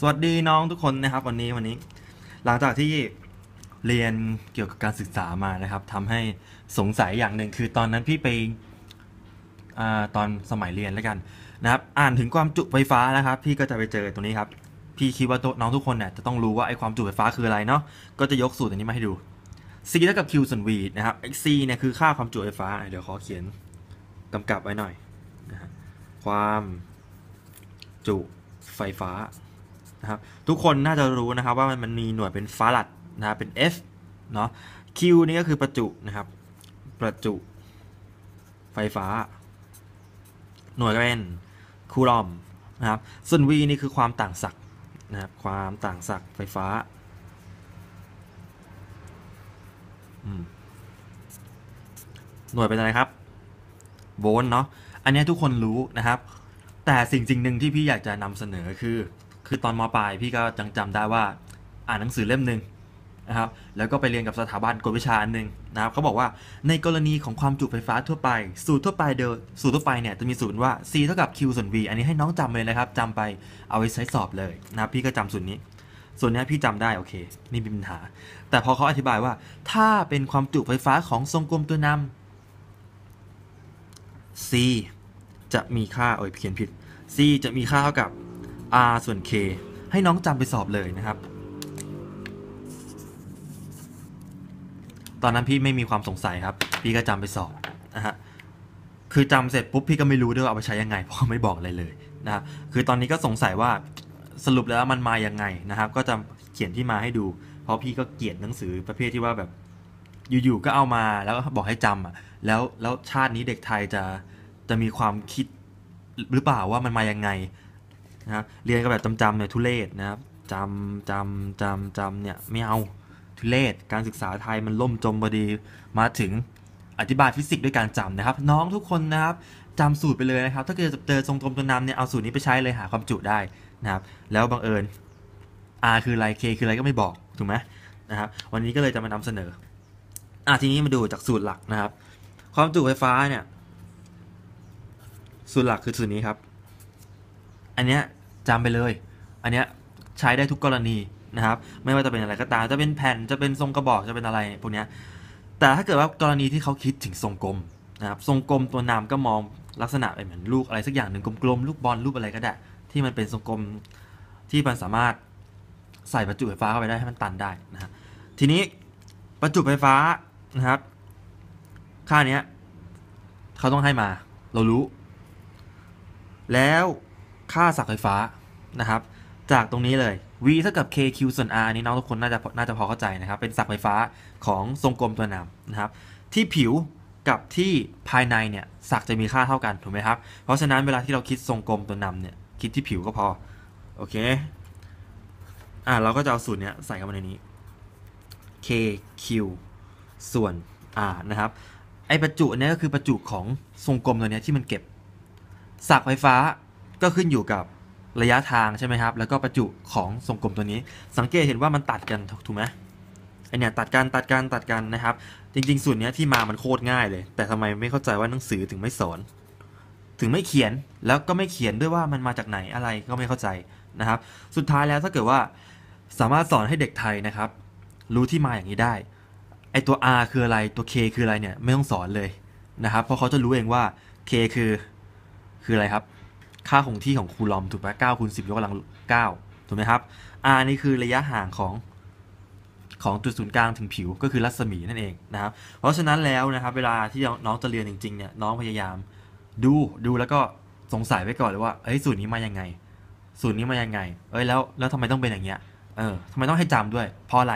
สวัสดีน้องทุกคนนะครับวันนี้วันนี้หลังจากที่เรียนเกี่ยวกับการศึกษามานะครับ ทำให้สงสัยอย่างหนึ่งคือตอนนั้นพี่ไปอตอนสมัยเรียนแล้วกันนะครับ อ่านถึงความจุไฟฟ้านะครับพี่ก็จะไปเจอตรงนี้ครับพี่คิดว่าน้องทุกคนเนี่ยจะต้องรู้ว่าไอ้ความจุไฟฟ้าคืออะไรเนาะก็จะยกสูตรอันนี้มาให้ดู c เท่ากับ q ส่วน v นะครับ x c เนี่ยคือค่าความจุไฟฟ้า เดี๋ยวขอเขียนกำกับไว้หน่อยนะคความ จุไฟฟ้านะครับทุกคนน่าจะรู้นะครับว่ามันมีหน่วยเป็นฟารัดนะเป็น F เนาะ Q นี่ก็คือประจุนะครับประจุ ไฟฟ้า หน่วยก็เป็น คูลอมนะครับส่วน V นี่คือความต่างศักย์นะครับความต่างศักย์ไฟฟ้า หน่วยเป็นอะไรครับโวลต์เนาะอันนี้ทุกคนรู้นะครับ แต่สิ่งสิ่งหนึ่งที่พี่อยากจะนำเสนอคือคือตอนมปลายพี่ก็จังจำได้ว่าอ่านหนังสือเล่มหนึ่งนะครับแล้วก็ไปเรียนกับสถาบันกวดวิชาหนึ่งนะครับเขาบอกว่าในกรณีของความจุไฟฟ้าทั่วไปสูตรทั่วไปเดิมสูตรทั่วไปเนี่ยจะมีสูตรว่า c เท่ากับ q ส่วน v อันนี้ให้น้องจำเลยนะครับ จำไปเอาไว้ใช้สอบเลยนะพี่ก็จำสูตรนี้ ส่วนนี้พี่จำได้ โอเคไม่มีปัญหา แต่พอเขาอธิบายว่า ถ้าเป็นความจุไฟฟ้าของทรงกลมตัวนำ c จะมีค่าโอ้ยเขียนผิด c จะมีค่าเท่ากับ R ส่วน K ให้น้องจำไปสอบเลยนะครับ ตอนนั้นพี่ไม่มีความสงสัยครับพี่ก็จำไปสอบนะฮะคือจำเสร็จปุ๊บพี่ก็ไม่รู้ด้วยเอาไปใช้ยังไง เพราะไม่บอกอะไรเลยนะคคือตอนนี้ก็สงสัยว่าสรุปแล้วมันมายังไงนะครับ ก็จะเขียนที่มาให้ดู เพราะพี่ก็เกลียดหนังสือประเภทที่ว่าแบบอยู่ๆก็เอามาแล้วบอกให้จำอ่ะแล้วแล้วชาตินี้เด็กไทยจะจะมีความคิดหรือเปล่าว่ามันมายังไงนะรเรียนกันแบบจำๆเนี่ยทุเรศนะครับจำจำจำจำเนี่ยไม่เอาทุเรศการศึกษาไทยมันล่มจมพอดีมาถึงอธิบายฟิสิกส์ด้วยการจำนะครับ น้องทุกคนนะครับจำสูตรไปเลยนะครับ ถ้าเกิดจะเจอทรงกลมตัวนำเนี่ยเอาสูตรนี้ไปใช้เลย หาความจุได้นะครับ แล้วบังเอิญ R คืออะไร K คืออะไรก็ไม่บอกถูกไหมนะครับ วันนี้ก็เลยจะมานำเสนออ่ะทีนี้มาดูจากสูตรหลักนะครับ ความจุไฟฟ้าเนี่ยสูตรหลักคือสูตรนี้ครับ อันเนี้ยจำไปเลย อันเนี้ยใช้ได้ทุกกรณีนะครับ ไม่ว่าจะเป็นอะไรก็ตาม จะเป็นแผ่น จะเป็นทรงกระบอก จะเป็นอะไรพวกเนี้ย แต่ถ้าเกิดว่ากรณีที่เขาคิดถึงทรงกลมนะครับ ทรงกลมตัวนามก็มองลักษณะเปเหมือนลูกอะไรสักอย่างหนึ่งกลมๆลูกบอลลูกอะไรก็ได้ที่มันเป็นทรงกลมที่มันสามารถใส่ประจุไฟฟ้าเข้าไปได้ให้มันตันได้นะฮะทีนี้ประจุไฟฟ้านะครับ ค่าเนี้ยเขาต้องให้มาเรารู้ แล้วค่าสักไฟฟ้านะครับ จากตรงนี้เลย v เท่ากับ kq ส่วน r อันนี้น้องทุกคนน่าจะน่าจะพอเข้าใจนะครับ เป็นศักย์ไฟฟ้าของทรงกลมตัวนำนะครับ ที่ผิวกับที่ภายในเนี่ยศักจะมีค่าเท่ากันถูกไหมครับ เพราะฉะนั้นเวลาที่เราคิดทรงกลมตัวนำเนี่ยคิดที่ผิวก็พอ โอเค อ่าเราก็จะเอาสูตรเนี้ยใส่เข้ามาในนี้ kq ส่วน r นะครับ ไอประจุเนี้ยก็คือประจุของทรงกลมตัวเนี้ยที่มันเก็บ ศักไฟฟ้าก็ขึ้นอยู่กับระยะทางใช่ไหมครับ แล้วก็ประจุของทรงกลมตัวนี้ สังเกตเห็นว่ามันตัดกันถูกไหมไอเนี่ยตัดกันตัดกันตัดกันนะครับ จริง ๆส่วนนี้ที่มามันโคตรง่ายเลย แต่ทำไมไม่เข้าใจว่าหนังสือถึงไม่สอน ถึงไม่เขียน แล้วก็ไม่เขียนด้วยว่ามันมาจากไหนอะไรก็ไม่เข้าใจนะครับ สุดท้ายแล้วถ้าเกิดว่า สามารถสอนให้เด็กไทยนะครับ รู้ที่มาอย่างนี้ได้ ไอตัว R คืออะไรตัว K คืออะไรเนี่ยไม่ต้องสอนเลยนะครับ เพราะเขาจะรู้เองว่า K คือ คืออะไรครับค่าคงที่ของคูลอมถูกไหมเก้าคูณสิบยกกำลังเก้าถูกไหมครับ r นี่คือระยะห่างของของจุดศูนย์กลางถึงผิวก็คือรัศมีนั่นเองนะครับ เพราะฉะนั้นแล้วนะครับเวลาที่น้องจะเรียนจริงๆเนี่ยน้องพยายาม ดูดูแล้วก็สงสัยไว้ก่อนเลยว่าเอ้ยสูตรนี้มายังไงสูตรนี้มายังไงเอ้ยแล้วแล้วทำไมต้องเป็นอย่างเงี้ยเออทำไมต้องให้จำด้วยเพราะอะไร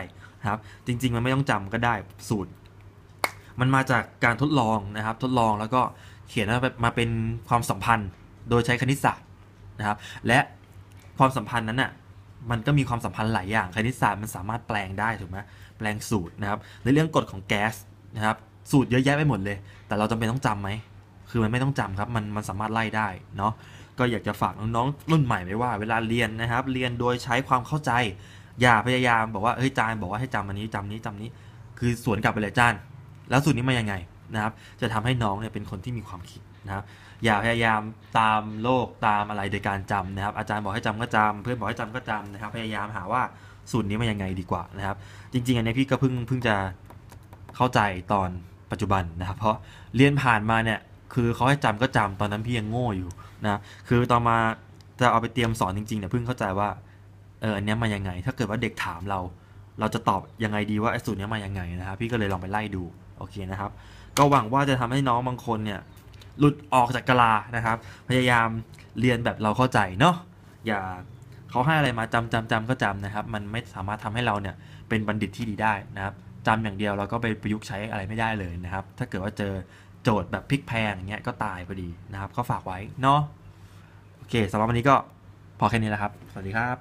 ครับ จริง ๆ มันไม่ต้องจำก็ได้สูตรมันมาจากการทดลองนะครับทดลองแล้วก็เขียนมาเป็นความสัมพันธ์โดยใช้คณิตศาสตร์นะครับ และความสัมพันธ์นั้นน่ะมันก็มีความสัมพันธ์หลายอย่าง คณิตศาสตร์มันสามารถแปลงได้ถูกไหมแปลงสูตรนะครับในเรื่องกฎของแก๊สนะครับสูตรเยอะแยะไปหมดเลย แต่เราจำาเป็นต้องจำไหมคือมันไม่ต้องจำครับ มันมันสามารถไล่ได้เนาะก็อยากจะฝากน้องๆรุ่นใหม่ไว้ว่า เวลาเรียนนะครับ เรียนโดยใช้ความเข้าใจอย่าพยายามบอกว่าเฮ้ยจานบอกว่าให้จำอันนี้จำนี้จำนี้ คือสวนกลับไปเลยจานแล้วสูตรนี้มายังไงนะครับจะทำให้น้องเนี่ยเป็นคนที่มีความคิดนะครับอย่าพยายามตามโลกตามอะไรโดยการจำนะครับอาจารย์บอกให้จำก็จำ เพื่อนบอกให้จำก็จำนะครับพยายามหาว่าสูตรนี้มันยังไงดีกว่านะครับจริง ๆ อันนี้พี่ก็เพิ่งเพิ่งจะเข้าใจตอนปัจจุบันนะครับ เพราะเรียนผ่านมาเนี่ยคือเขาให้จำก็จำตอนนั้นพี่ยังโง่อยู่นะคือตอนมาจะเอาไปเตรียมสอนจริงๆเนี่ยเพิ่งเข้าใจว่าเอออันนี้มายังไง ถ้าเกิดว่าเด็กถามเรา เราจะตอบยังไงดีว่าไอ้สูตรนี้มายังไงนะครับ พี่ก็เลยลองไปไล่ดูโอเคนะครับก็หวังว่าจะทำให้น้องบางคนเนี่ยหลุดออกจากกลานะครับ พยายามเรียนแบบเราเข้าใจเนาะอย่าเขาให้อะไรมาจำจำจำก็จำนะครับ มันไม่สามารถทำให้เราเนี่ยเป็นบัณฑิตที่ดีได้นะครับจำอย่างเดียวเราก็ไปประยุกต์ใช้อะไรไม่ได้เลยนะครับ ถ้าเกิดว่าเจอโจทย์แบบพลิกแพงงเงี้ยก็ตายพอดีนะครับก็ฝากไว้เนาะโอเคสำหรับวันนี้ก็พอแค่นี้แหละครับ สวัสดีครับ